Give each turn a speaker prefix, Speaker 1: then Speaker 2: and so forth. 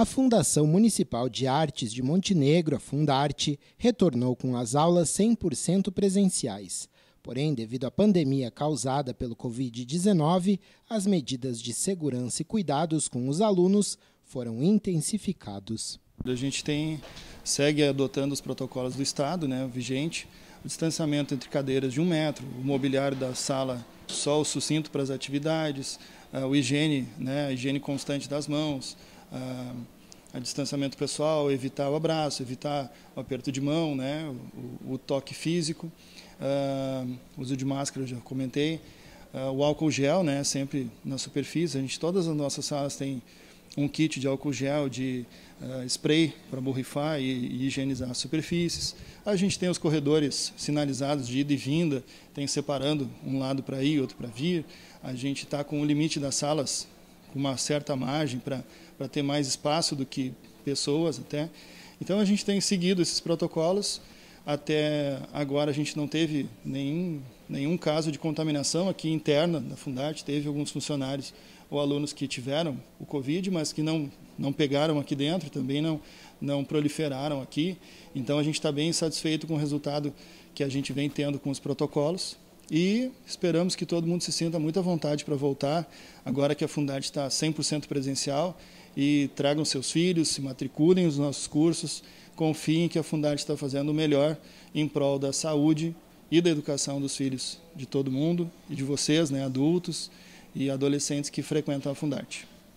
Speaker 1: A Fundação Municipal de Artes de Montenegro, a Fundarte, retornou com as aulas 100% presenciais. Porém, devido à pandemia causada pelo Covid-19, as medidas de segurança e cuidados com os alunos foram intensificados.
Speaker 2: A gente tem, segue adotando os protocolos do Estado né, vigente, o distanciamento entre cadeiras de um metro, o mobiliário da sala só o sucinto para as atividades, a eh, higiene, né, a higiene constante das mãos, a, a distanciamento pessoal, evitar o abraço, evitar o aperto de mão, né, o, o toque físico, uh, uso de máscara, já comentei, uh, o álcool gel, né, sempre na superfície. A gente, todas as nossas salas têm um kit de álcool gel, de uh, spray para borrifar e, e, higienizar as superfícies. A gente tem os corredores sinalizados de ida e vinda, tem separando um lado para ir, outro para vir. A gente está com o limite das salas com uma certa margem para ter mais espaço do que pessoas até. Então a gente tem seguido esses protocolos. Até agora a gente não teve nenhum, nenhum caso de contaminação aqui interna da Fundarte. Teve alguns funcionários ou alunos que tiveram o Covid, mas que não, não pegaram aqui dentro, também não, não proliferaram aqui. Então a gente está bem satisfeito com o resultado que a gente vem tendo com os protocolos. E esperamos que todo mundo se sinta muito à vontade para voltar, agora que a Fundade está 100% presencial, e tragam seus filhos, se matriculem nos nossos cursos, confiem que a Fundade está fazendo o melhor em prol da saúde e da educação dos filhos de todo mundo e de vocês, né, adultos e adolescentes que frequentam a Fundarte.